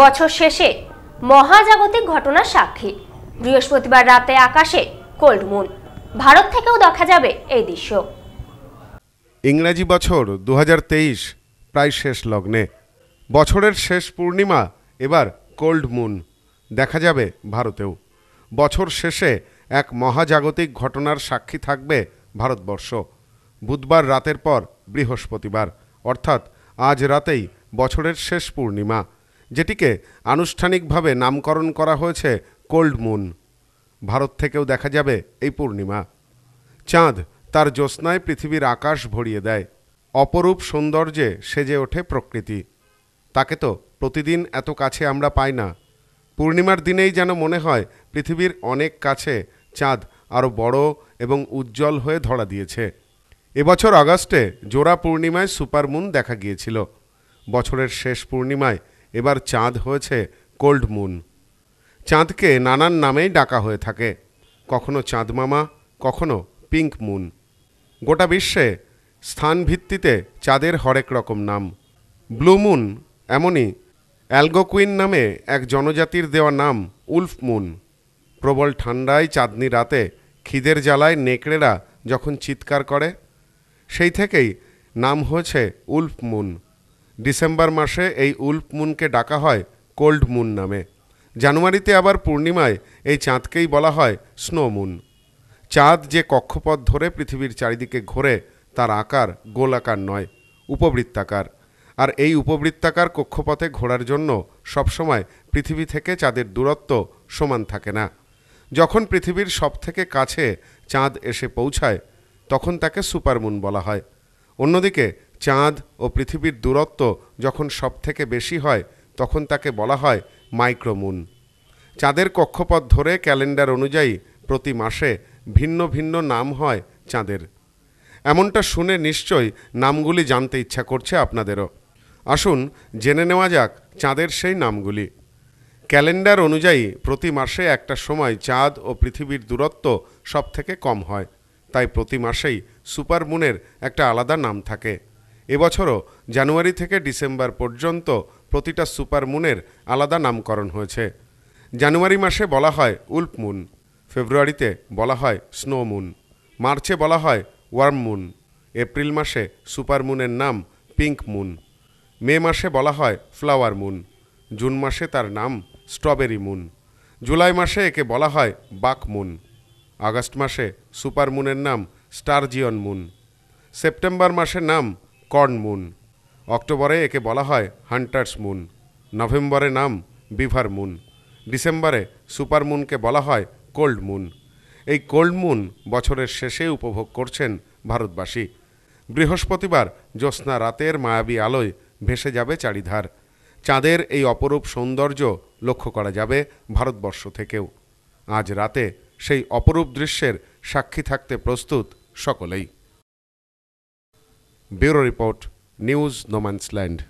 বছর শেষে মহাজাগতিক ঘটনার সাক্ষী বৃহস্পতিবার রাতে আকাশে কোল্ড মুন ভারত থেকেও দেখা যাবে এই দৃশ্য ইংরাজি বছর দু প্রায় শেষ লগ্নে বছরের শেষ পূর্ণিমা এবার কোল্ড মুন দেখা যাবে ভারতেও বছর শেষে এক মহাজাগতিক ঘটনার সাক্ষী থাকবে ভারতবর্ষ বুধবার রাতের পর বৃহস্পতিবার অর্থাৎ আজ রাতেই বছরের শেষ পূর্ণিমা যেটিকে আনুষ্ঠানিকভাবে নামকরণ করা হয়েছে কোল্ড মুন ভারত থেকেও দেখা যাবে এই পূর্ণিমা চাঁদ তার জ্যোৎস্নায় পৃথিবীর আকাশ ভরিয়ে দেয় অপরূপ সৌন্দর্যে সেজে ওঠে প্রকৃতি তাকে তো প্রতিদিন এত কাছে আমরা পাই না পূর্ণিমার দিনেই যেন মনে হয় পৃথিবীর অনেক কাছে চাঁদ আরও বড় এবং উজ্জ্বল হয়ে ধরা দিয়েছে এবছর আগস্টে জোড়া পূর্ণিমায় সুপারমুন দেখা গিয়েছিল বছরের শেষ পূর্ণিমায় এবার চাঁদ হয়েছে কোল্ড মুন চাঁদকে নানান নামেই ডাকা হয়ে থাকে কখনো চাঁদ মামা কখনো পিঙ্ক মুন গোটা বিশ্বে স্থান ভিত্তিতে চাঁদের হরেক রকম নাম ব্লু মুন এমনই অ্যালগোকুইন নামে এক জনজাতির দেওয়া নাম উল্ফ মুন প্রবল ঠান্ডায় চাঁদনি রাতে খিদের জ্বালায় নেকড়েরা যখন চিৎকার করে সেই থেকেই নাম হয়েছে উল্ফ মুন ডিসেম্বর মাসে এই উল্প মুনকে ডাকা হয় কোল্ড মুন নামে জানুয়ারিতে আবার পূর্ণিমায় এই চাঁদকেই বলা হয় স্নো মুন চাঁদ যে কক্ষপথ ধরে পৃথিবীর চারিদিকে ঘোরে তার আকার গোলাকার নয় উপবৃত্তাকার আর এই উপবৃত্তাকার কক্ষপথে ঘোরার জন্য সবসময় পৃথিবী থেকে চাঁদের দূরত্ব সমান থাকে না যখন পৃথিবীর সবথেকে কাছে চাঁদ এসে পৌঁছায় তখন তাকে সুপারমুন বলা হয় অন্যদিকে চাঁদ ও পৃথিবীর দূরত্ব যখন সবথেকে বেশি হয় তখন তাকে বলা হয় মাইক্রোমুন চাঁদের কক্ষপথ ধরে ক্যালেন্ডার অনুযায়ী প্রতি মাসে ভিন্ন ভিন্ন নাম হয় চাঁদের এমনটা শুনে নিশ্চয়ই নামগুলি জানতে ইচ্ছা করছে আপনাদেরও আসুন জেনে নেওয়া যাক চাঁদের সেই নামগুলি ক্যালেন্ডার অনুযায়ী প্রতি মাসে একটা সময় চাঁদ ও পৃথিবীর দূরত্ব সব থেকে কম হয় তাই প্রতি মাসেই সুপারমুনের একটা আলাদা নাম থাকে এবছরও জানুয়ারি থেকে ডিসেম্বর পর্যন্ত প্রতিটা সুপারমুনের আলাদা নামকরণ হয়েছে জানুয়ারি মাসে বলা হয় উল্প মুন ফেব্রুয়ারিতে বলা হয় স্নো মুন মার্চে বলা হয় ওয়ার্ম মুন এপ্রিল মাসে সুপারমুনের নাম পিঙ্ক মুন মে মাসে বলা হয় ফ্লাওয়ার মুন জুন মাসে তার নাম স্ট্রবেরি মুন জুলাই মাসে একে বলা হয় বাক মুন আগস্ট মাসে সুপারমুনের নাম স্টারজিয়ন মুন সেপ্টেম্বর মাসে নাম কর্ন মুন অক্টোবরে একে বলা হয় হান্টার্স মুন নভেম্বরে নাম বিভার মুন ডিসেম্বরে সুপার মুনকে বলা হয় কোল্ড মুন এই কোল্ড মুন বছরের শেষে উপভোগ করছেন ভারতবাসী বৃহস্পতিবার জ্যোৎস্না রাতের মায়াবী আলোয় ভেসে যাবে চারিধার চাঁদের এই অপরূপ সৌন্দর্য লক্ষ্য করা যাবে ভারতবর্ষ থেকেও আজ রাতে সেই অপরূপ দৃশ্যের সাক্ষী থাকতে প্রস্তুত সকলেই Bureau Report News No Man's Land.